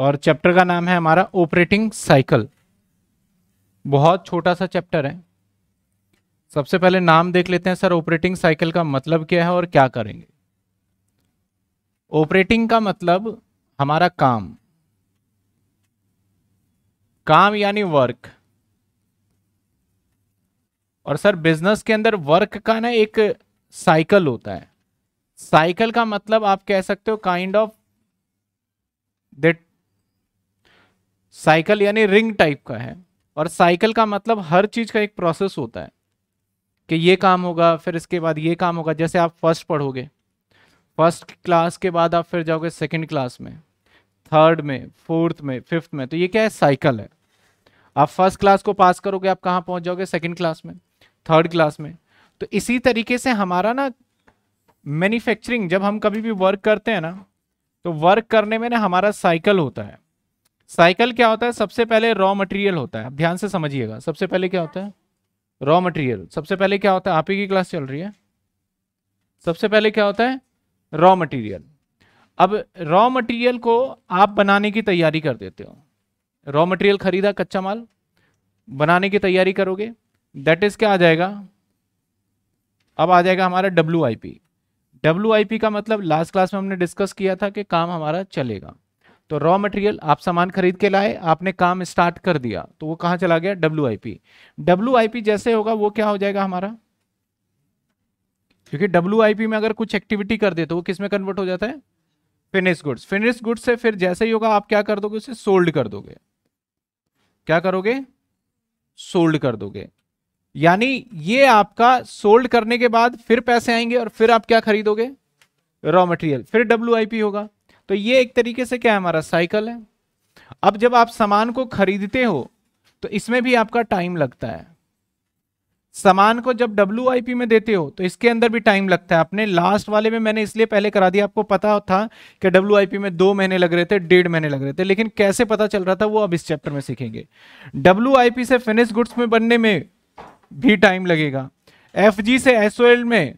और चैप्टर का नाम है हमारा ऑपरेटिंग साइकिल बहुत छोटा सा चैप्टर है सबसे पहले नाम देख लेते हैं सर ऑपरेटिंग साइकिल का मतलब क्या है और क्या करेंगे ऑपरेटिंग का मतलब हमारा काम काम यानी वर्क और सर बिजनेस के अंदर वर्क का ना एक साइकिल होता है साइकिल का मतलब आप कह सकते हो काइंड ऑफ दैट साइकिल यानी रिंग टाइप का है और साइकिल का मतलब हर चीज का एक प्रोसेस होता है कि ये काम होगा फिर इसके बाद ये काम होगा जैसे आप फर्स्ट पढ़ोगे फर्स्ट क्लास के बाद आप फिर जाओगे सेकेंड क्लास में थर्ड में फोर्थ में फिफ्थ में तो ये क्या है साइकिल है आप फर्स्ट क्लास को पास करोगे आप कहाँ पहुँच जाओगे सेकेंड क्लास में थर्ड क्लास में तो इसी तरीके से हमारा ना मैन्युफैक्चरिंग जब हम कभी भी वर्क करते हैं ना तो वर्क करने में ना हमारा साइकिल होता है साइकिल क्या होता है सबसे पहले रॉ मटेरियल होता है ध्यान से समझिएगा सबसे पहले क्या होता है रॉ मटेरियल सबसे पहले क्या होता है आप ही की क्लास चल रही है सबसे पहले क्या होता है रॉ मटेरियल अब रॉ मटेरियल को आप बनाने की तैयारी कर देते हो रॉ मटेरियल खरीदा कच्चा माल बनाने की तैयारी करोगे दैट इज क्या आ जाएगा अब आ जाएगा हमारा W I P W I P का मतलब लास्ट क्लास में हमने डिस्कस किया था कि काम हमारा चलेगा तो रॉ मटेरियल आप सामान खरीद के लाए आपने काम स्टार्ट कर दिया तो वो कहां चला गया W I P W I P जैसे होगा वो क्या हो जाएगा हमारा क्योंकि डब्ल्यू आई पी में अगर कुछ एक्टिविटी कर दे तो वो किस में कन्वर्ट हो जाता है फिनिश गुड्स फिनिश गुड्स से फिर जैसे ही होगा आप क्या कर दोगे उसे सोल्ड कर दोगे क्या करोगे सोल्ड कर दोगे यानी ये आपका सोल्ड करने के बाद फिर पैसे आएंगे और फिर आप क्या खरीदोगे रॉ मटेरियल फिर डब्ल्यू होगा तो ये एक तरीके से क्या है हमारा साइकिल है अब जब आप सामान को खरीदते हो तो इसमें भी आपका टाइम लगता है सामान को जब डब्ल्यू में देते हो तो इसके अंदर भी टाइम लगता है अपने लास्ट वाले में मैंने इसलिए पहले करा दिया आपको पता था कि डब्ल्यू में दो महीने लग रहे थे डेढ़ महीने लग रहे थे लेकिन कैसे पता चल रहा था वो अब इस चैप्टर में सीखेंगे डब्ल्यू से फिनिश गुड्स में बनने में भी टाइम लगेगा एफ से एस में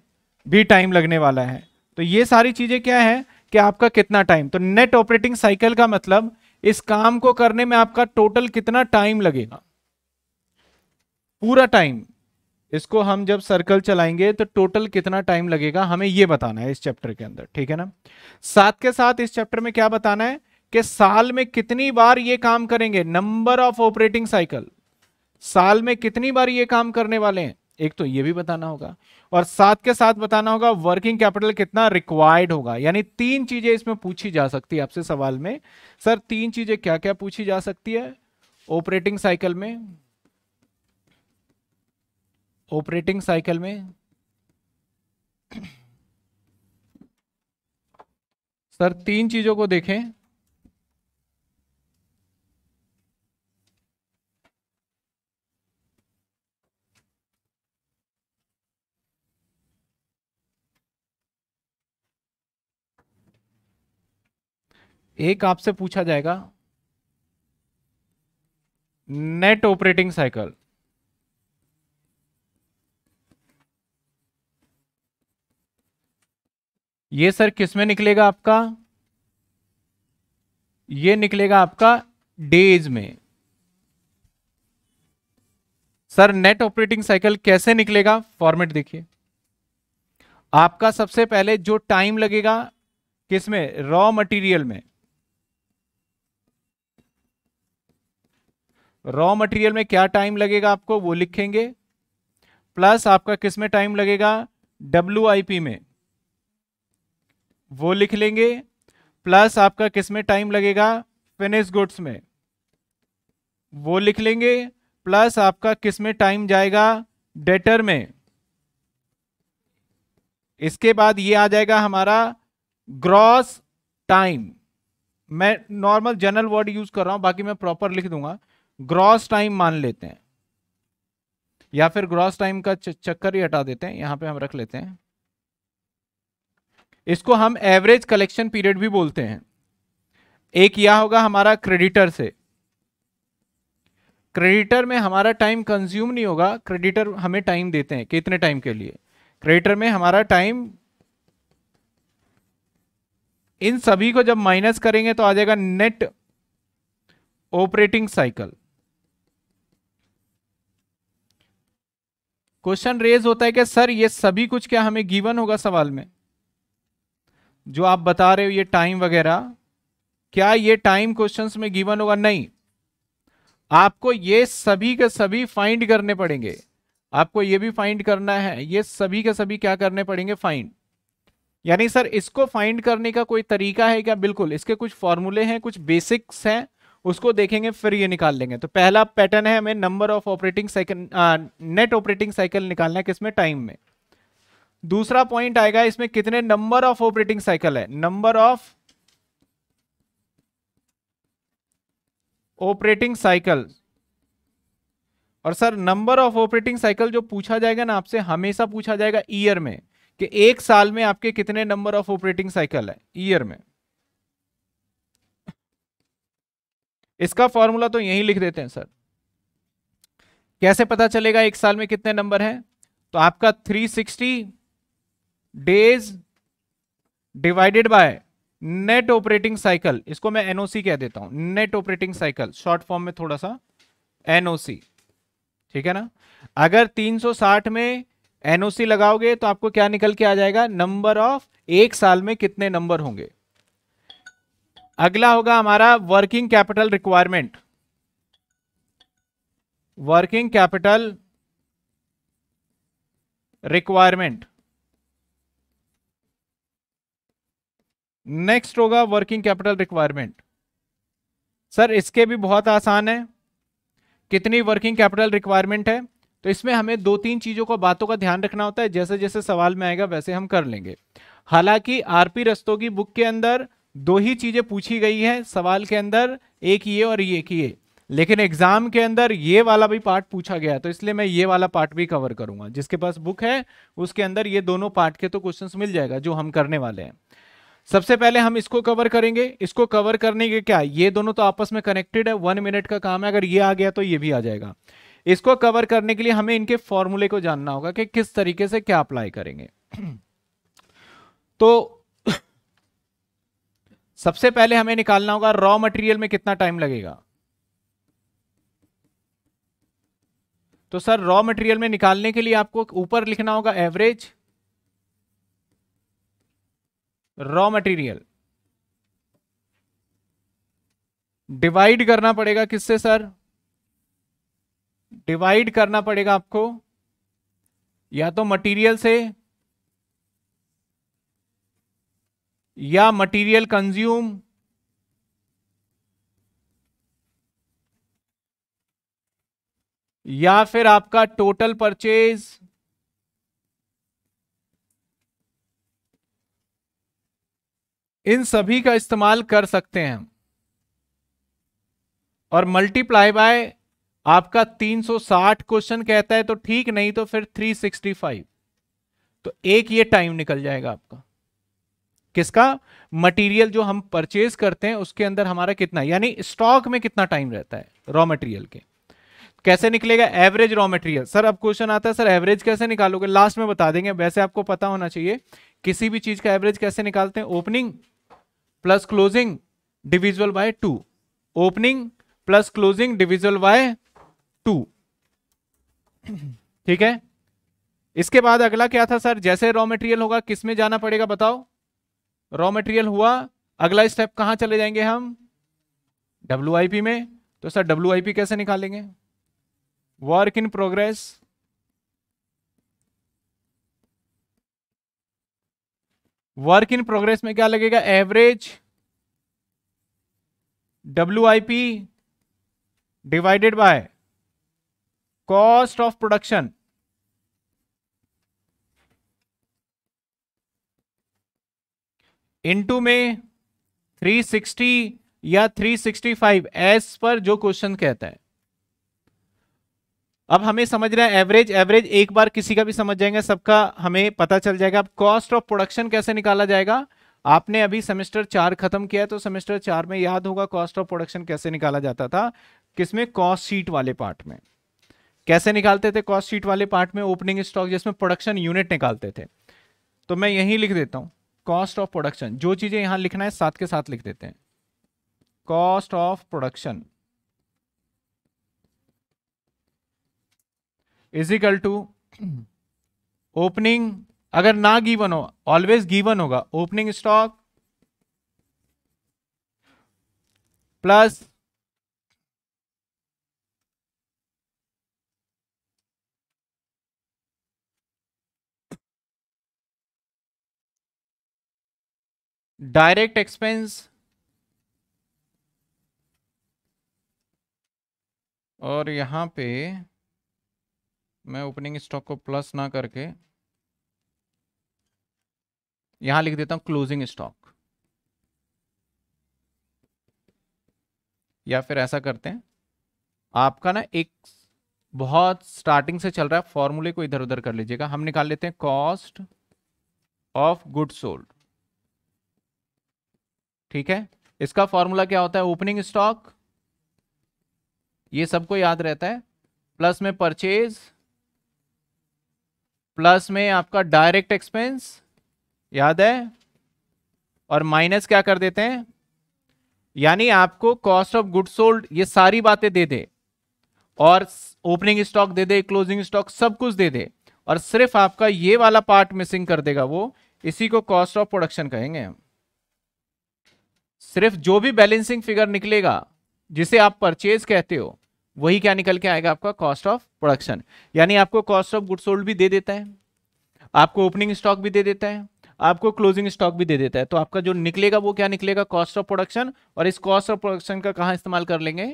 भी टाइम लगने वाला है तो ये सारी चीज़ें क्या है कि आपका कितना टाइम तो नेट ऑपरेटिंग साइकिल का मतलब इस काम को करने में आपका टोटल कितना टाइम लगेगा पूरा टाइम इसको हम जब सर्कल चलाएंगे तो टोटल कितना टाइम लगेगा हमें यह बताना है इस चैप्टर के अंदर ठीक है ना साथ के साथ इस चैप्टर में क्या बताना है कि साल में कितनी बार ये काम करेंगे नंबर ऑफ ऑपरेटिंग साइकिल साल में कितनी बार ये काम करने वाले हैं एक तो ये भी बताना होगा और साथ के साथ बताना होगा वर्किंग कैपिटल कितना रिक्वायर्ड होगा यानी तीन चीजें इसमें पूछी जा सकती है आपसे सवाल में सर तीन चीजें क्या क्या पूछी जा सकती है ऑपरेटिंग साइकिल में ऑपरेटिंग साइकिल में सर तीन चीजों को देखें एक आपसे पूछा जाएगा नेट ऑपरेटिंग साइकिल ये सर किस में निकलेगा आपका ये निकलेगा आपका डेज में सर नेट ऑपरेटिंग साइकिल कैसे निकलेगा फॉर्मेट देखिए आपका सबसे पहले जो टाइम लगेगा किसमें रॉ मटेरियल में रॉ मटेरियल में क्या टाइम लगेगा आपको वो लिखेंगे प्लस आपका किस में टाइम लगेगा डब्ल्यू में वो लिख लेंगे प्लस आपका किस में टाइम लगेगा फिनिश गुड्स में वो लिख लेंगे प्लस आपका किस में टाइम जाएगा डेटर में इसके बाद ये आ जाएगा हमारा ग्रॉस टाइम मैं नॉर्मल जनरल वर्ड यूज कर रहा हूं बाकी मैं प्रॉपर लिख दूंगा ग्रॉस टाइम मान लेते हैं या फिर ग्रॉस टाइम का चक्कर ही हटा देते हैं यहां पे हम रख लेते हैं इसको हम एवरेज कलेक्शन पीरियड भी बोलते हैं एक यह होगा हमारा क्रेडिटर से क्रेडिटर में हमारा टाइम कंज्यूम नहीं होगा क्रेडिटर हमें टाइम देते हैं कितने टाइम के लिए क्रेडिटर में हमारा टाइम इन सभी को जब माइनस करेंगे तो आ जाएगा net operating cycle question raise होता है कि सर ये सभी कुछ क्या हमें गिवन होगा सवाल में जो आप बता रहे हो ये टाइम वगैरह क्या ये टाइम क्वेश्चंस में गिवन होगा नहीं आपको ये सभी के सभी फाइंड करने पड़ेंगे आपको ये भी फाइंड करना है ये सभी के सभी क्या करने पड़ेंगे फाइंड यानी सर इसको फाइंड करने का कोई तरीका है क्या बिल्कुल इसके कुछ फॉर्मूले हैं कुछ बेसिक्स हैं उसको देखेंगे फिर ये निकाल लेंगे तो पहला पैटर्न है हमें number of operating cycle net operating cycle निकालना है किसमें टाइम में दूसरा पॉइंट आएगा इसमें कितने नंबर ऑफ ऑपरेटिंग साइकिल है नंबर ऑफ ऑपरेटिंग साइकिल और sir number of operating cycle जो पूछा जाएगा ना आपसे हमेशा पूछा जाएगा ईयर में कि एक साल में आपके कितने नंबर ऑफ ऑपरेटिंग साइकिल है ईयर में इसका फॉर्मूला तो यही लिख देते हैं सर कैसे पता चलेगा एक साल में कितने नंबर हैं तो आपका 360 days divided by net operating cycle इसको मैं एनओसी कह देता हूं net operating cycle short form में थोड़ा सा एनओसी ठीक है ना अगर 360 में एनओसी लगाओगे तो आपको क्या निकल के आ जाएगा नंबर ऑफ एक साल में कितने नंबर होंगे अगला होगा हमारा working capital requirement working capital requirement next होगा वर्किंग कैपिटल रिक्वायरमेंट सर इसके भी बहुत आसान है कितनी वर्किंग कैपिटल रिक्वायरमेंट है तो इसमें हमें दो तीन चीज़ों को बातों का ध्यान रखना होता है जैसे जैसे सवाल में आएगा वैसे हम कर लेंगे हालांकि आरपी रस्तों की बुक के अंदर दो ही चीज़ें पूछी गई है सवाल के अंदर एक ये और ये कि ये लेकिन एग्जाम के अंदर ये वाला भी पार्ट पूछा गया तो इसलिए मैं ये वाला पार्ट भी कवर करूंगा जिसके पास बुक है उसके अंदर ये दोनों पार्ट के तो क्वेश्चंस मिल जाएगा जो हम करने वाले हैं सबसे पहले हम इसको कवर करेंगे इसको कवर करने के क्या ये दोनों तो आपस में कनेक्टेड है वन मिनट का काम है अगर ये आ गया तो ये भी आ जाएगा इसको कवर करने के लिए हमें इनके फॉर्मूले को जानना होगा कि किस तरीके से क्या अप्लाई करेंगे तो सबसे पहले हमें निकालना होगा रॉ मटेरियल में कितना टाइम लगेगा तो सर रॉ मटेरियल में निकालने के लिए आपको ऊपर लिखना होगा एवरेज रॉ मटेरियल डिवाइड करना पड़ेगा किससे सर डिवाइड करना पड़ेगा आपको या तो मटेरियल से या मटेरियल कंज्यूम या फिर आपका टोटल परचेज इन सभी का इस्तेमाल कर सकते हैं और मल्टीप्लाई बाय आपका 360 क्वेश्चन कहता है तो ठीक नहीं तो फिर 365 तो एक ये टाइम निकल जाएगा आपका किसका मटेरियल जो हम परचेज करते हैं उसके अंदर हमारा कितना यानी स्टॉक में कितना टाइम रहता है रॉ मटेरियल के कैसे निकलेगा एवरेज रॉ मटेरियल सर अब क्वेश्चन आता है सर एवरेज कैसे निकालोगे लास्ट में बता देंगे वैसे आपको पता होना चाहिए किसी भी चीज का एवरेज कैसे निकालते हैं opening plus closing divisible by two opening plus closing divisible by two ठीक है इसके बाद अगला क्या था सर जैसे रॉ मटेरियल होगा किसमें जाना पड़ेगा बताओ रॉ मटेरियल हुआ अगला स्टेप कहाँ चले जाएंगे हम डब्ल्यू में तो सर डब्ल्यू कैसे निकालेंगे work in progress work in progress में क्या लगेगा average W I P divided by cost of production into में 360 या 365 एस पर जो क्वेश्चन कहता है अब हमें समझना है एवरेज एवरेज एक बार किसी का भी समझ जाएंगे सबका हमें पता चल जाएगा अब कॉस्ट ऑफ प्रोडक्शन कैसे निकाला जाएगा आपने अभी सेमेस्टर चार खत्म किया है तो सेमेस्टर चार में याद होगा कॉस्ट ऑफ प्रोडक्शन कैसे निकाला जाता था किसमें कॉस्ट शीट वाले पार्ट में कैसे निकालते थे कॉस्ट शीट वाले पार्ट में ओपनिंग स्टॉक जिसमें प्रोडक्शन यूनिट निकालते थे तो मैं यही लिख देता हूं कॉस्ट ऑफ प्रोडक्शन जो चीजें यहां लिखना है साथ के साथ लिख देते हैं cost of production equal to opening अगर ना गिवन हो ऑलवेज गिवन होगा opening stock plus direct expense और यहाँ पे मैं ओपनिंग स्टॉक को प्लस ना करके यहां लिख देता हूं क्लोजिंग स्टॉक या फिर ऐसा करते हैं आपका ना एक बहुत स्टार्टिंग से चल रहा है फॉर्मूले को इधर उधर कर लीजिएगा हम निकाल लेते हैं कॉस्ट ऑफ गुड सोल्ड ठीक है इसका फॉर्मूला क्या होता है ओपनिंग स्टॉक ये सबको याद रहता है प्लस में परचेज प्लस में आपका डायरेक्ट एक्सपेंस याद है और माइनस क्या कर देते हैं यानी आपको कॉस्ट ऑफ गुड सोल्ड ये सारी बातें दे दे और ओपनिंग स्टॉक दे दे क्लोजिंग स्टॉक सब कुछ दे दे और सिर्फ आपका ये वाला पार्ट मिसिंग कर देगा वो इसी को कॉस्ट ऑफ प्रोडक्शन कहेंगे हम सिर्फ जो भी बैलेंसिंग फिगर निकलेगा जिसे आप परचेज कहते हो वही क्या निकल के आएगा आपका कॉस्ट ऑफ प्रोडक्शन यानी आपको कॉस्ट ऑफ गुड सोल्ड भी दे देता है आपको ओपनिंग स्टॉक भी दे देता है आपको क्लोजिंग स्टॉक भी दे देता है तो आपका जो निकलेगा वो क्या निकलेगा कॉस्ट ऑफ प्रोडक्शन और इस कॉस्ट ऑफ प्रोडक्शन का कहां इस्तेमाल कर लेंगे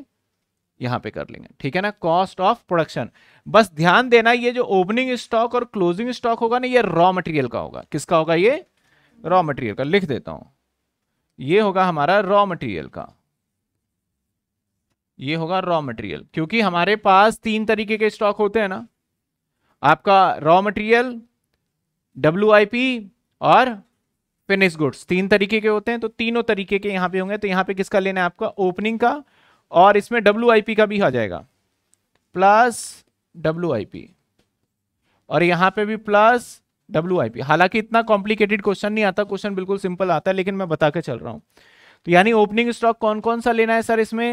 यहां पे कर लेंगे ठीक है ना कॉस्ट ऑफ प्रोडक्शन बस ध्यान देना ये जो ओपनिंग स्टॉक और क्लोजिंग स्टॉक होगा ना ये रॉ मटेरियल का होगा किसका होगा ये रॉ मटेरियल का लिख देता हूं ये होगा हमारा रॉ मटेरियल का ये होगा रॉ मटेरियल क्योंकि हमारे पास तीन तरीके के स्टॉक होते हैं ना आपका रॉ मटेरियल डब्ल्यू और फिनिश गुड्स तीन तरीके के होते हैं तो तीनों तरीके के यहां पे होंगे तो यहां पे किसका लेना है आपका ओपनिंग का और इसमें डब्ल्यू का भी आ जाएगा प्लस डब्ल्यू और यहां पे भी प्लस डब्ल्यू हालांकि इतना कॉम्प्लिकेटेड क्वेश्चन नहीं आता क्वेश्चन बिल्कुल सिंपल आता है लेकिन मैं बता के चल रहा हूँ तो यानी ओपनिंग स्टॉक कौन कौन सा लेना है सर इसमें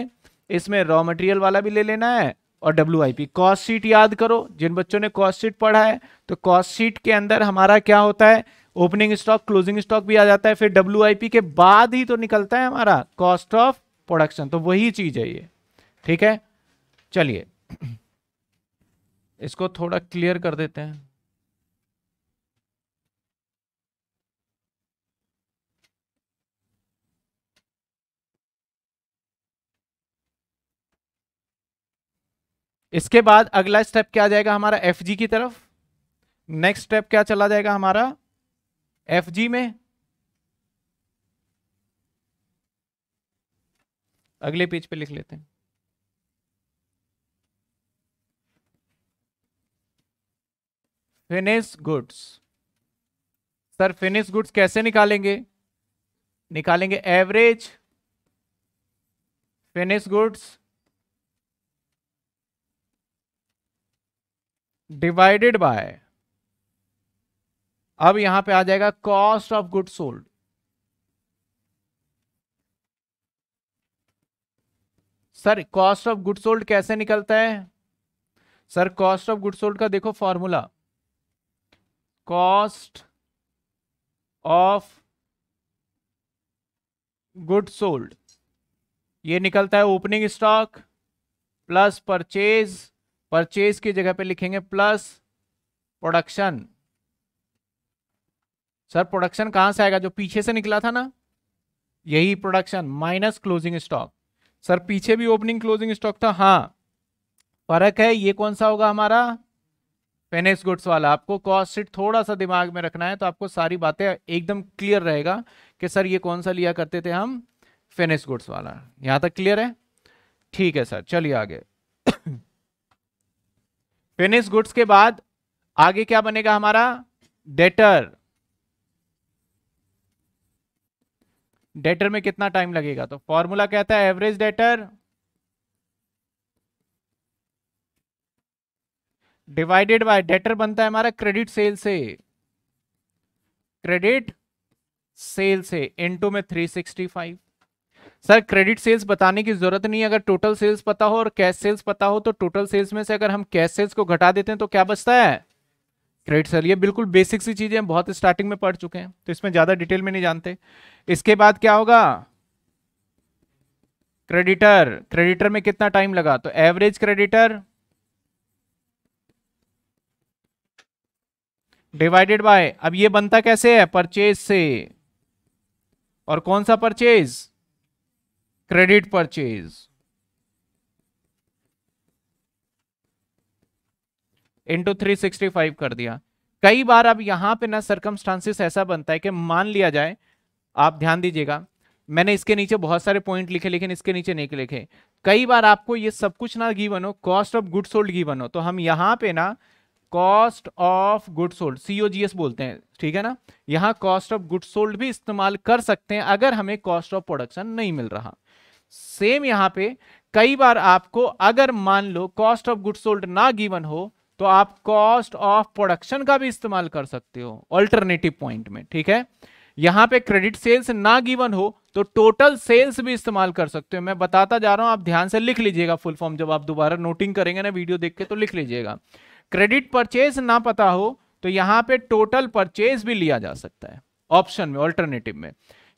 इसमें रॉ मटेरियल वाला भी ले लेना है और W I P cost sheet याद करो जिन बच्चों ने कॉस्ट शीट पढ़ा है तो कॉस्ट शीट के अंदर हमारा क्या होता है ओपनिंग स्टॉक क्लोजिंग स्टॉक भी आ जाता है फिर डब्ल्यू आई पी के बाद ही तो निकलता है हमारा कॉस्ट ऑफ प्रोडक्शन तो वही चीज है ये ठीक है चलिए इसको थोड़ा क्लियर कर देते हैं इसके बाद अगला स्टेप क्या आ जाएगा हमारा एफ की तरफ नेक्स्ट स्टेप क्या चला जाएगा हमारा एफ में अगले पेज पे लिख लेते हैं finish goods sir finish goods कैसे निकालेंगे निकालेंगे average finish goods divided by अब यहां पे आ जाएगा cost of good sold sir cost of good sold कैसे निकलता है sir cost of good sold का देखो formula cost of good sold ये निकलता है opening stock plus purchase purchase की जगह पे लिखेंगे प्लस प्रोडक्शन सर प्रोडक्शन कहां से आएगा जो पीछे से निकला था ना यही production minus closing stock sir पीछे भी ओपनिंग क्लोजिंग स्टॉक था हाँ फर्क है ये कौन सा होगा हमारा फेनेक्स गुड्स वाला आपको कॉस्ट सीट थोड़ा सा दिमाग में रखना है तो आपको सारी बातें एकदम क्लियर रहेगा कि सर ये कौन सा लिया करते थे हम फेनेक्स गुड्स वाला यहां तक क्लियर है ठीक है सर चलिए आगे फिनिश गुड्स के बाद आगे क्या बनेगा हमारा डेटर डेटर में कितना टाइम लगेगा तो फॉर्मूला कहता है average debtor divided by debtor बनता है हमारा क्रेडिट सेल से क्रेडिट सेल से इनटू में 365 सर क्रेडिट सेल्स बताने की जरूरत नहीं है अगर टोटल सेल्स पता हो और कैश सेल्स पता हो तो टोटल सेल्स में से अगर हम कैश सेल्स को घटा देते हैं तो क्या बचता है क्रेडिट सेल ये बिल्कुल बेसिक सी चीजें बहुत स्टार्टिंग में पढ़ चुके हैं तो इसमें ज्यादा डिटेल में नहीं जानते इसके बाद क्या होगा क्रेडिटर क्रेडिटर में कितना टाइम लगा तो एवरेज क्रेडिटर डिवाइडेड बाय अब ये बनता कैसे है परचेज से और कौन सा purchase credit purchase into three sixty five कर दिया कई बार अब यहाँ पे ना सरकमस्टांसिस ऐसा बनता है कि मान लिया जाए आप ध्यान दीजिएगा मैंने इसके नीचे बहुत सारे पॉइंट लिखे लेकिन इसके नीचे नहीं लिखे कई बार आपको ये सब कुछ ना गिवन हो cost of good sold given हो तो हम यहाँ पे ना cost of good sold COGS बोलते हैं ठीक है ना यहाँ कॉस्ट ऑफ गुड सोल्ड भी इस्तेमाल कर सकते हैं अगर हमें कॉस्ट ऑफ प्रोडक्शन नहीं मिल रहा सेम यहां पे कई बार आपको अगर मान लो कॉस्ट ऑफ गुड सोल्ड ना गिवन हो तो आप कॉस्ट ऑफ प्रोडक्शन का भी इस्तेमाल कर सकते हो ऑल्टरनेटिव पॉइंट में ठीक है यहां पे क्रेडिट सेल्स ना गिवन हो तो टोटल सेल्स भी इस्तेमाल कर सकते हो मैं बताता जा रहा हूं आप ध्यान से लिख लीजिएगा फुल फॉर्म जब आप दोबारा नोटिंग करेंगे ना वीडियो देख के तो लिख लीजिएगा क्रेडिट परचेज ना पता हो तो यहां पे टोटल परचेज भी लिया जा सकता है ऑप्शन में ऑल्टरनेटिव में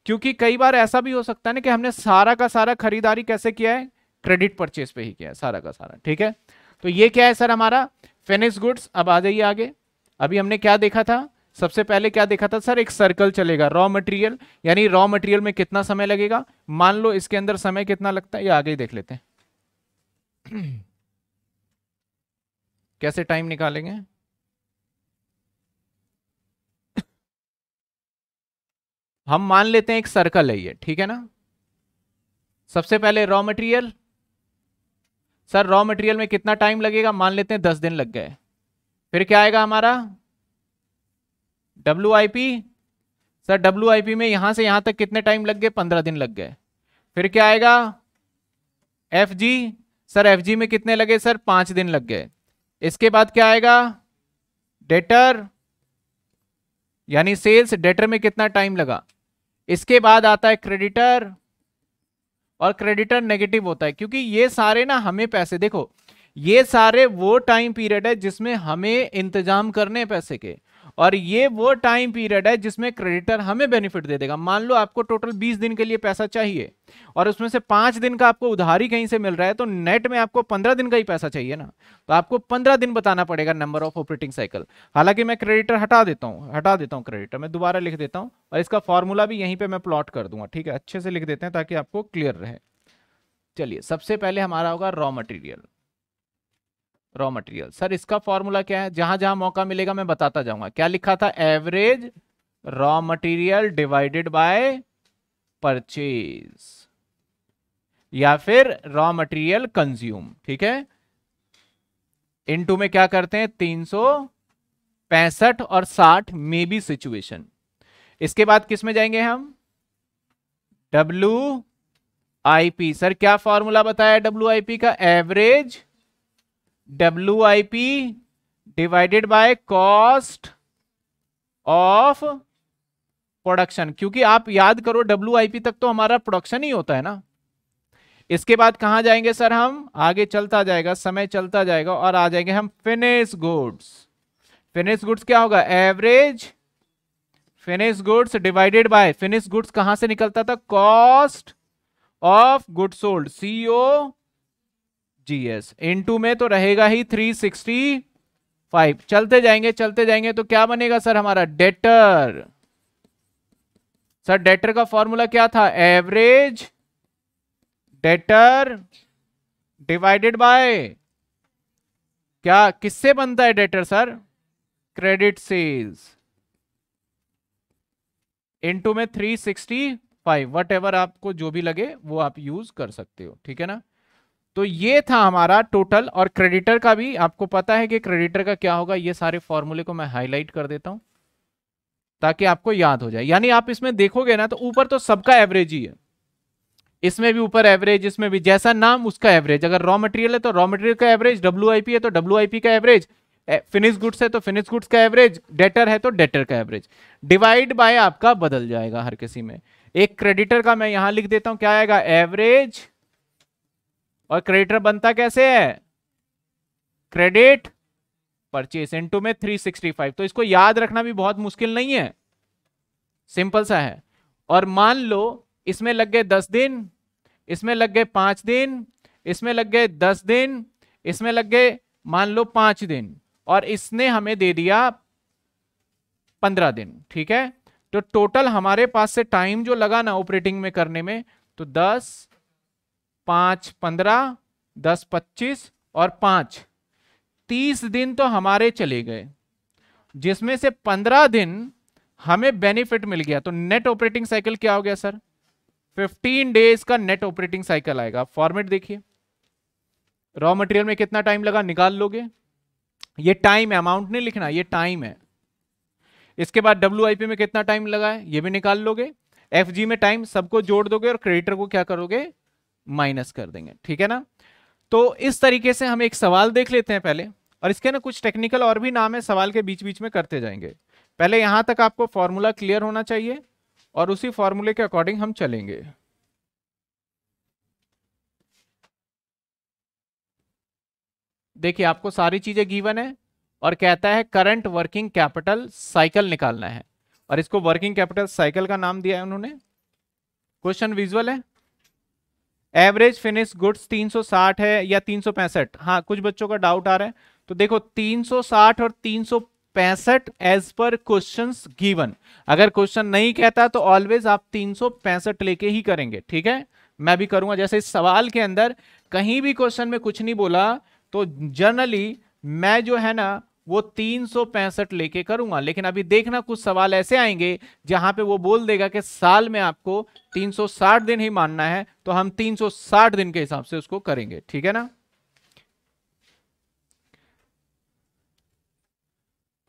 क्योंकि कई बार ऐसा भी हो सकता है ना कि हमने सारा का सारा खरीदारी कैसे किया है क्रेडिट परचेज पे ही किया है सारा का सारा ठीक है तो ये क्या है सर हमारा फिनिश गुड्स अब आ जाइए आगे अभी हमने क्या देखा था सबसे पहले क्या देखा था सर एक सर्कल चलेगा रॉ मटेरियल यानी रॉ मटेरियल में कितना समय लगेगा मान लो इसके अंदर समय कितना लगता है ये आगे ही देख लेते हैं कैसे टाइम निकालेंगे हम मान लेते हैं एक सर्कल है ये ठीक है ना सबसे पहले raw material sir raw material में कितना टाइम लगेगा मान लेते हैं दस दिन लग गए फिर क्या आएगा हमारा W I P sir W I P में यहां से यहां तक कितने टाइम लग गए पंद्रह दिन लग गए फिर क्या आएगा F G sir F G में कितने लगे सर पांच दिन लग गए इसके बाद क्या आएगा डेटर यानी सेल्स डेटर में कितना टाइम लगा इसके बाद आता है क्रेडिटर और क्रेडिटर नेगेटिव होता है क्योंकि ये सारे ना हमें पैसे देखो ये सारे वो टाइम पीरियड है जिसमें हमें इंतजाम करने पैसे के और ये वो टाइम पीरियड है जिसमें क्रेडिटर हमें बेनिफिट दे देगा मान लो आपको टोटल बीस दिन के लिए पैसा चाहिए और उसमें से पांच दिन का आपको उधारी कहीं से मिल रहा है तो नेट में आपको पंद्रह दिन का ही पैसा चाहिए ना तो आपको पंद्रह दिन बताना पड़ेगा नंबर ऑफ ऑपरेटिंग साइकिल हालांकि मैं क्रेडिटर हटा देता हूँ हटा देता हूँ क्रेडिटर मैं दोबारा लिख देता हूँ और इसका फॉर्मूला भी यहीं पर मैं प्लॉट कर दूंगा ठीक है अच्छे से लिख देते हैं ताकि आपको क्लियर रहे चलिए सबसे पहले हमारा होगा raw material raw material sir इसका फॉर्मूला क्या है जहां जहां मौका मिलेगा मैं बताता जाऊंगा क्या लिखा था average raw material divided by purchase या फिर रॉ मटेरियल कंज्यूम ठीक है इनटू में क्या करते हैं तीन पैंसठ और साठ मे बी सिचुएशन इसके बाद किस में जाएंगे हम डब्ल्यू आई पी सर क्या फॉर्मूला बताया डब्ल्यू आई पी का average W I P divided by cost of production क्योंकि आप याद करो डब्ल्यू आई पी तक तो हमारा प्रोडक्शन ही होता है ना इसके बाद कहां जाएंगे सर हम आगे चलता जाएगा समय चलता जाएगा और आ जाएंगे हम फिनिश गुड्स फिनिश गुड्स क्या होगा average finish goods divided by finish goods कहां से निकलता था cost of good sold C O G into में तो रहेगा ही 365 चलते जाएंगे चलते जाएंगे तो क्या बनेगा सर हमारा डेटर सर डेटर का फॉर्मूला क्या था एवरेज डेटर डिवाइडेड बाय क्या किससे बनता है debtor sir credit sales into में 365 वट एवर आपको जो भी लगे वो आप यूज कर सकते हो ठीक है ना तो ये था हमारा टोटल और क्रेडिटर का भी आपको पता है कि क्रेडिटर का क्या होगा ये सारे फॉर्मूले को मैं हाईलाइट कर देता हूं ताकि आपको याद हो जाए यानी आप इसमें देखोगे ना तो ऊपर तो सबका एवरेज ही है इसमें भी ऊपर एवरेज इसमें भी जैसा नाम उसका एवरेज अगर रॉ मटेरियल है तो रॉ मटेरियल का एवरेज डब्ल्यू है तो डब्ल्यू का एवरेज फिनिश गुड्स है तो फिनिश गुड्स का एवरेज डेटर है तो डेटर का एवरेज डिवाइड बाय आपका बदल जाएगा हर किसी में एक क्रेडिटर का मैं यहां लिख देता हूं क्या आएगा एवरेज और क्रेडिटर बनता कैसे है क्रेडिट परचेस इनटू में 365 तो इसको याद रखना भी बहुत मुश्किल नहीं है सिंपल सा है और मान लो इसमें लग गए दस दिन इसमें लग गए पांच दिन इसमें लग गए दस दिन इसमें लग गए मान लो पांच दिन और इसने हमें दे दिया पंद्रह दिन ठीक है तो टोटल हमारे पास से टाइम जो लगा ना ऑपरेटिंग में करने में तो दस पाँच पंद्रह दस पच्चीस और पांच तीस दिन तो हमारे चले गए जिसमें से पंद्रह दिन हमें बेनिफिट मिल गया तो नेट ऑपरेटिंग साइकिल क्या हो गया सर फिफ्टीन डेज का नेट ऑपरेटिंग साइकिल आएगा फॉर्मेट देखिए रॉ मटेरियल में कितना टाइम लगा निकाल लोगे ये टाइम है अमाउंट नहीं लिखना ये टाइम है इसके बाद डब्ल्यू में कितना टाइम लगा है ये भी निकाल लोगे एफ में टाइम सबको जोड़ दोगे और क्रेडिटर को क्या करोगे माइनस कर देंगे ठीक है ना तो इस तरीके से हम एक सवाल देख लेते हैं पहले और इसके ना कुछ टेक्निकल और भी नाम है सवाल के बीच बीच में करते जाएंगे पहले यहां तक आपको फॉर्मूला क्लियर होना चाहिए और उसी फॉर्मूले के अकॉर्डिंग हम चलेंगे देखिए आपको सारी चीजें गिवन है और कहता है करंट वर्किंग कैपिटल साइकिल निकालना है और इसको वर्किंग कैपिटल साइकिल का नाम दिया है उन्होंने क्वेश्चन विजुअल है एवरेज फिनिश गुड्स 360 है या 365 हाँ कुछ बच्चों का डाउट आ रहा है तो देखो 360 और तीन पैंसठ एज पर क्वेश्चन गिवन अगर क्वेश्चन नहीं कहता तो ऑलवेज आप 365 लेके ही करेंगे ठीक है मैं भी करूंगा जैसे इस सवाल के अंदर कहीं भी क्वेश्चन में कुछ नहीं बोला तो जनरली मैं जो है ना वो तीन लेके करूंगा लेकिन अभी देखना कुछ सवाल ऐसे आएंगे जहां पे वो बोल देगा कि साल में आपको 360 दिन ही मानना है तो हम 360 दिन के हिसाब से उसको करेंगे ठीक है ना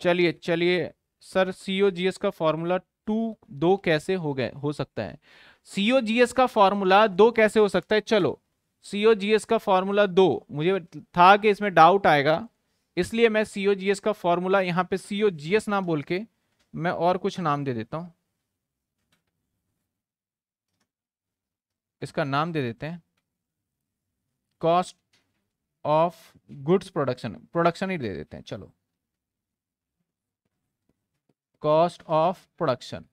चलिए चलिए सर सीओजीएस का फॉर्मूला टू दो कैसे हो गए हो सकता है सीओजीएस का फॉर्मूला दो कैसे हो सकता है चलो सीओजीएस का फॉर्मूला दो मुझे था कि इसमें डाउट आएगा इसलिए मैं सी जी एस का फॉर्मूला यहाँ पे सी नाम जी एस ना बोल के मैं और कुछ नाम दे देता हूँ इसका नाम दे देते हैं cost of goods production production ही दे देते हैं चलो कॉस्ट ऑफ प्रोडक्शन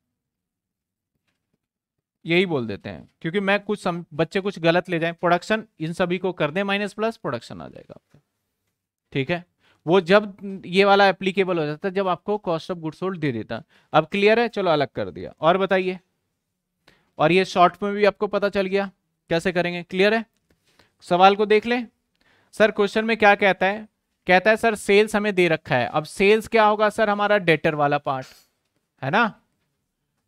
यही बोल देते हैं क्योंकि मैं कुछ सम, बच्चे कुछ गलत ले जाएं प्रोडक्शन इन सभी को कर दें माइनस प्लस प्रोडक्शन आ जाएगा आपका ठीक है वो जब ये वाला एप्लीकेबल हो जाता जब आपको कॉस्ट ऑफ गुड सोल्ड दे देता अब क्लियर है चलो अलग कर दिया और बताइए और ये शॉर्ट में भी आपको पता चल गया कैसे करेंगे क्लियर है सवाल को देख लें सर क्वेश्चन में क्या कहता है कहता है सर सेल्स हमें दे रखा है अब सेल्स क्या होगा सर हमारा डेटर वाला पार्ट है ना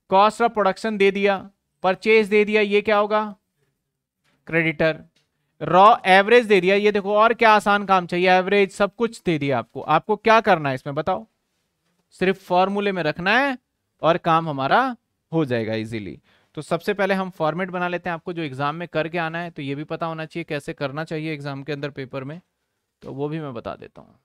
कॉस्ट ऑफ प्रोडक्शन दे दिया परचेज दे दिया ये क्या होगा क्रेडिटर रॉ एवरेज दे दिया ये देखो और क्या आसान काम चाहिए एवरेज सब कुछ दे दिया आपको आपको क्या करना है इसमें बताओ सिर्फ फॉर्मूले में रखना है और काम हमारा हो जाएगा इजीली तो सबसे पहले हम फॉर्मेट बना लेते हैं आपको जो एग्जाम में करके आना है तो ये भी पता होना चाहिए कैसे करना चाहिए एग्जाम के अंदर पेपर में तो वो भी मैं बता देता हूँ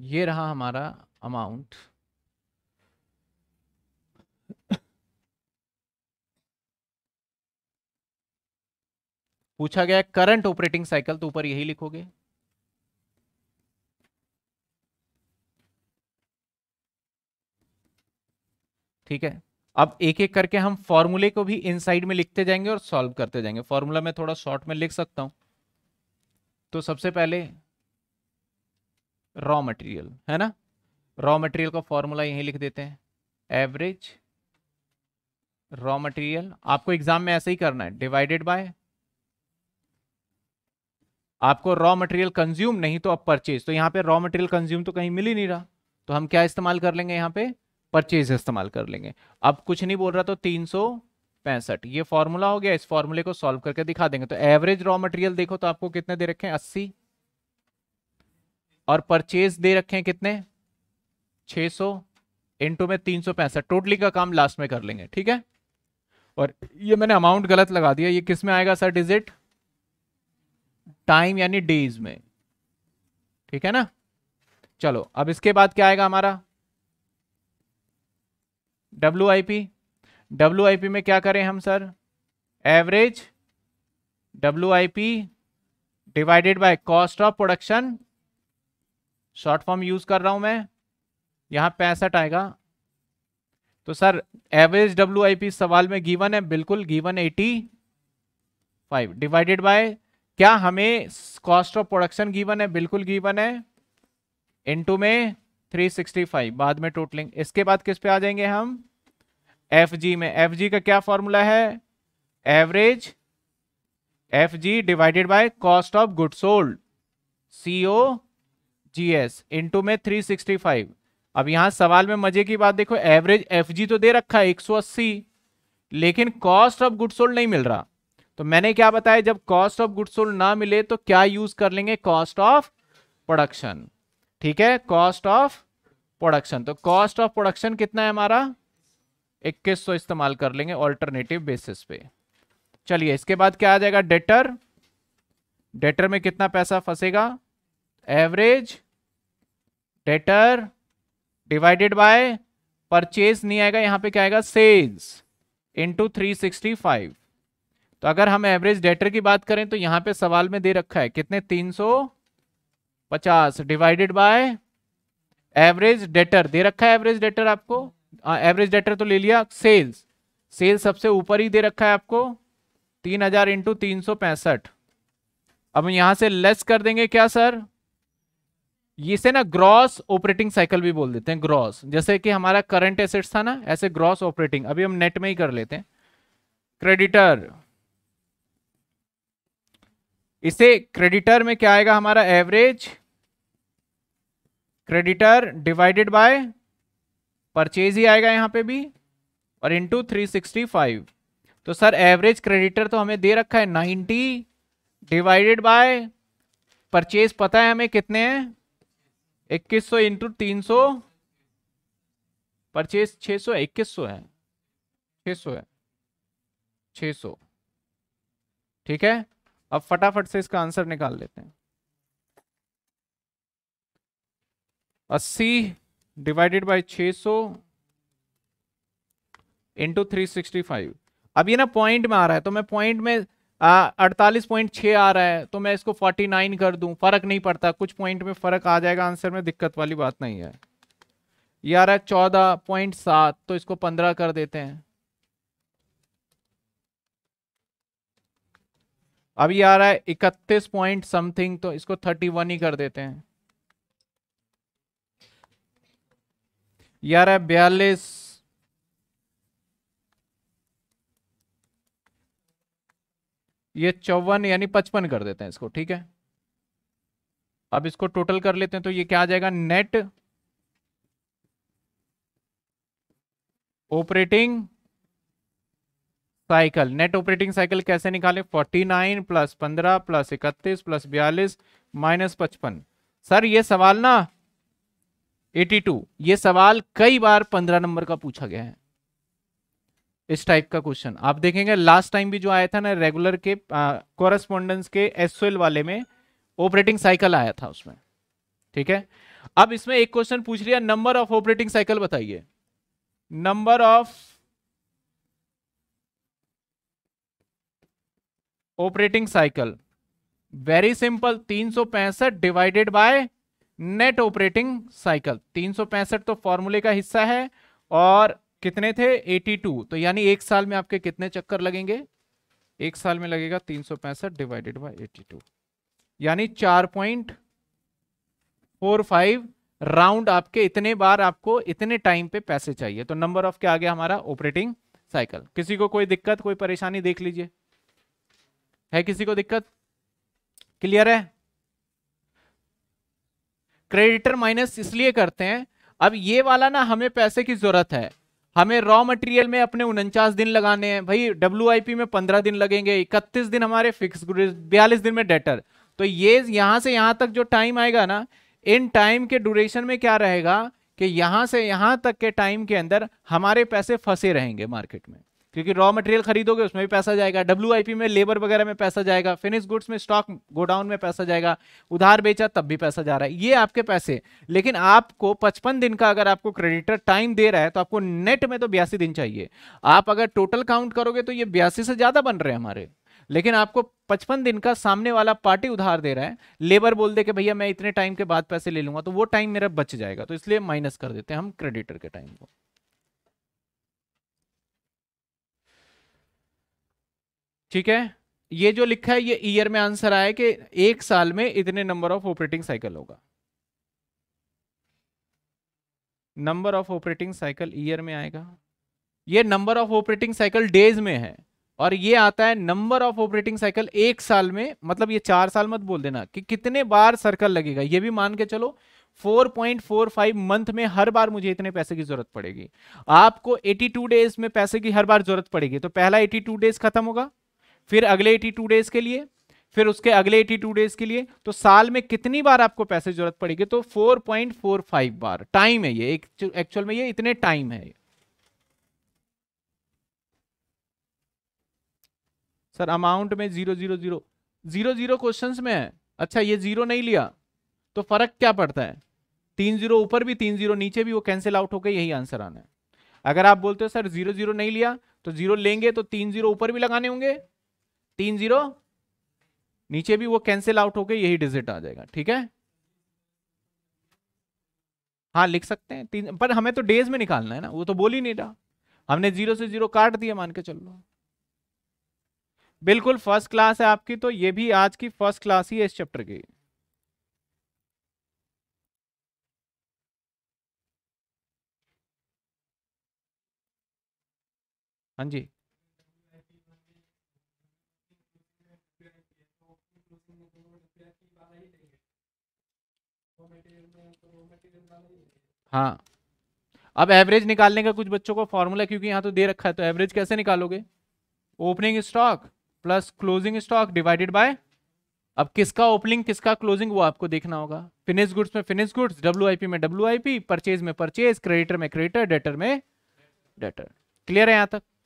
ये रहा हमारा अमाउंट पूछा गया करंट ऑपरेटिंग साइकिल तो ऊपर यही लिखोगे ठीक है अब एक एक करके हम फॉर्मूले को भी इनसाइड में लिखते जाएंगे और सॉल्व करते जाएंगे फॉर्मूला में थोड़ा शॉर्ट में लिख सकता हूं तो सबसे पहले रॉ मटेरियल है ना रॉ मटेरियल का फॉर्मूला यहीं लिख देते हैं एवरेज रॉ मटेरियल आपको एग्जाम में ऐसे ही करना है डिवाइडेड बाय आपको रॉ मटेरियल कंज्यूम नहीं तो अब परचेज तो यहां पे रॉ मटेरियल कंज्यूम तो कहीं मिल ही नहीं रहा तो हम क्या इस्तेमाल कर लेंगे यहां पे परचेज इस्तेमाल कर लेंगे अब कुछ नहीं बोल रहा तो तीन पैंसठ ये फॉर्मूला हो गया इस फॉर्मूले को सॉल्व करके दिखा देंगे तो एवरेज रॉ मटेरियल देखो तो आपको कितने दे रखे हैं अस्सी और परचेज दे रखे हैं कितने 600 सौ इंटू में तीन सौ टोटली का काम लास्ट में कर लेंगे ठीक है और ये मैंने अमाउंट गलत लगा दिया ये किस में आएगा सर डिजिट टाइम यानी डेज में ठीक है ना चलो अब इसके बाद क्या आएगा हमारा W I P W I P में क्या करें हम sir average W I P divided by cost of production short form use कर रहा हूं मैं यहां पैंसठ आएगा तो sir average W I P सवाल में गिवन है बिल्कुल given eighty five divided by क्या हमें कॉस्ट ऑफ प्रोडक्शन गिवन है बिल्कुल गिवन है इनटू में 365 बाद में टोटलिंग इसके बाद किस पे आ जाएंगे हम एफ जी में एफ जी का क्या फॉर्मूला है average F G divided by cost of good sold C O G S into में थ्री सिक्सटी फाइव अब यहां सवाल में मजे की बात देखो एवरेज एफ जी तो दे रखा है एक सौ अस्सी लेकिन कॉस्ट ऑफ गुड सोल्ड नहीं मिल रहा तो मैंने क्या बताया जब कॉस्ट ऑफ गुड सोल्ड ना मिले तो क्या यूज कर लेंगे कॉस्ट ऑफ प्रोडक्शन ठीक है कॉस्ट ऑफ प्रोडक्शन तो कॉस्ट ऑफ प्रोडक्शन कितना है हमारा इक्कीस सौ इस्तेमाल कर लेंगे ऑल्टरनेटिव बेसिस पे चलिए इसके बाद क्या आ जाएगा डेटर डेटर में कितना पैसा फंसेगा average debtor divided by purchase नहीं आएगा यहां पे क्या आएगा sales into three sixty five तो अगर हम एवरेज डेटर की बात करें तो यहां पे सवाल में दे रखा है कितने तीन सौ पचास डिवाइडेड बाय एवरेज डेटर दे रखा है एवरेज डेटर आपको एवरेज डेटर तो ले लिया सेल्स सेल्स सबसे ऊपर ही दे रखा है आपको तीन हजार इंटू तीन सौ पैंसठ अब यहां से लेस कर देंगे क्या सर इसे ना ग्रॉस ऑपरेटिंग साइकिल भी बोल देते हैं ग्रॉस जैसे कि हमारा करंट एसेट्स था ना ऐसे ग्रॉस ऑपरेटिंग अभी हम नेट में ही कर लेते हैं क्रेडिटर इसे क्रेडिटर में क्या आएगा हमारा average creditor divided by purchase ही आएगा यहां पे भी और इंटू थ्री सिक्सटी फाइव तो सर एवरेज क्रेडिटर तो हमें दे रखा है 90 डिवाइडेड बाय परचेज पता है हमें कितने हैं इक्कीस सौ इंटू तीन सौ परचेज छ सौ है इक्कीस सौ है छ सौ है छ सौ ठीक है अब फटाफट से इसका आंसर निकाल लेते हैं अस्सी डिवाइडेड बाय छ सौ इंटू थ्री सिक्सटी फाइव अब ये ना पॉइंट में आ रहा है तो मैं पॉइंट में अड़तालीस पॉइंट छः आ रहा है तो मैं इसको फोर्टी नाइन कर दूं फर्क नहीं पड़ता कुछ पॉइंट में फर्क आ जाएगा आंसर में दिक्कत वाली बात नहीं है ये आ रहा है चौदह पॉइंट सात तो इसको पंद्रह कर देते हैं अब ये आ रहा है इकतीस पॉइंट समथिंग तो इसको थर्टी वन ही कर देते हैं यार है बयालीस ये चौवन यानी पचपन कर देते हैं इसको ठीक है अब इसको टोटल कर लेते हैं तो ये क्या आ जाएगा net operating cycle net operating cycle कैसे निकाले 49 प्लस पंद्रह प्लस इकतीस प्लस बयालीस माइनस पचपन सर ये सवाल ना 82 ये सवाल कई बार 15 नंबर का पूछा गया है इस टाइप का क्वेश्चन आप देखेंगे लास्ट टाइम भी जो आया था ना रेगुलर के कोरस्पोंडेंस के एस वाले में ऑपरेटिंग साइकिल आया था उसमें ठीक है अब इसमें एक क्वेश्चन पूछ लिया नंबर ऑफ ऑपरेटिंग साइकिल बताइए number of operating cycle very simple तीन सौ पैंसठ divided by net operating cycle तीन सौ पैंसठ तो फॉर्मूले का हिस्सा है और कितने थे 82 तो यानी एक साल में आपके कितने चक्कर लगेंगे एक साल में लगेगा तीन सौ पैंसठ डिवाइडेड बाई एटी टू यानी चार पॉइंट फोर फाइव राउंड आपके इतने बार आपको इतने टाइम पे पैसे चाहिए तो नंबर ऑफ क्या आ गया हमारा ऑपरेटिंग साइकिल किसी को कोई दिक्कत कोई परेशानी देख लीजिए है किसी को दिक्कत क्लियर है क्रेडिटर माइनस इसलिए करते हैं अब ये वाला ना हमें पैसे की जरूरत है हमें रॉ मटेरियल में अपने उनचास दिन लगाने हैं भाई डब्ल्यू में पंद्रह दिन लगेंगे इकतीस दिन हमारे फिक्स बयालीस दिन में डेटर तो ये यहाँ से यहाँ तक जो टाइम आएगा ना इन टाइम के ड्यूरेशन में क्या रहेगा कि यहाँ से यहाँ तक के टाइम के अंदर हमारे पैसे फंसे रहेंगे मार्केट में क्योंकि रॉ मटेरियल खरीदोगे उसमें भी पैसा जाएगा डब्ल्यू में लेबर वगैरह में पैसा जाएगा फिनिश गुड्स में स्टॉक गोडाउन में पैसा जाएगा उधार बेचा तब भी पैसा जा रहा है ये आपके पैसे लेकिन आपको पचपन दिन का अगर आपको क्रेडिटर टाइम दे रहा है तो आपको नेट में तो बयासी दिन चाहिए आप अगर टोटल काउंट करोगे तो ये बयासी से ज्यादा बन रहे हैं हमारे लेकिन आपको पचपन दिन का सामने वाला पार्टी उधार दे रहा है लेबर बोल दे कि भैया मैं इतने टाइम के बाद पैसे ले लूंगा तो वो टाइम मेरा बच जाएगा तो इसलिए माइनस कर देते हैं हम क्रेडिटर के टाइम को ठीक है ये जो लिखा है ये ईयर में आंसर आया कि एक साल में इतने नंबर ऑफ ऑपरेटिंग साइकिल होगा number of operating cycle year में आएगा ये number of operating cycle days में है और ये आता है नंबर ऑफ ऑपरेटिंग साइकिल एक साल में मतलब ये चार साल मत बोल देना कि कितने बार सर्कल लगेगा ये भी मान के चलो 4.45 मंथ में हर बार मुझे इतने पैसे की जरूरत पड़ेगी आपको 82 डेज में पैसे की हर बार जरूरत पड़ेगी तो पहला 82 डेज खत्म होगा फिर अगले एटी टू डेज के लिए फिर उसके अगले एटी टू डेज के लिए तो साल में कितनी बार आपको पैसे जरूरत पड़ेगी तो फोर पॉइंट फोर फाइव बार टाइम है ये एक्चुअल में ये इतने टाइम है सर अमाउंट में zero zero zero zero zero question में है अच्छा ये जीरो नहीं लिया तो फर्क क्या पड़ता है तीन जीरो ऊपर भी तीन जीरो नीचे भी वो कैंसिल आउट होकर यही आंसर आना है अगर आप बोलते हो सर जीरो जीरो नहीं लिया तो जीरो लेंगे तो तीन जीरो ऊपर भी लगाने होंगे तीन जीरो नीचे भी वो कैंसिल आउट हो गए यही डिजिट आ जाएगा ठीक है हाँ लिख सकते हैं तीन पर हमें तो डेज में निकालना है ना वो तो बोल ही नहीं रहा हमने जीरो से जीरो काट दिया मान के चल लो बिल्कुल फर्स्ट क्लास है आपकी तो ये भी आज की फर्स्ट क्लास ही है इस चैप्टर की हाँ जी हाँ अब एवरेज निकालने का कुछ बच्चों को फॉर्मूला क्योंकि यहाँ तो दे रखा है तो एवरेज कैसे निकालोगे opening stock plus closing stock divided by अब किसका ओपनिंग किसका क्लोजिंग वो आपको देखना होगा फिनिश गुड्स में फिनिश गुड्स डब्ल्यू में डब्ल्यू परचेज में परचेज क्रेडिटर में क्रेडिटर डेटर में डेटर क्लियर है यहाँ तक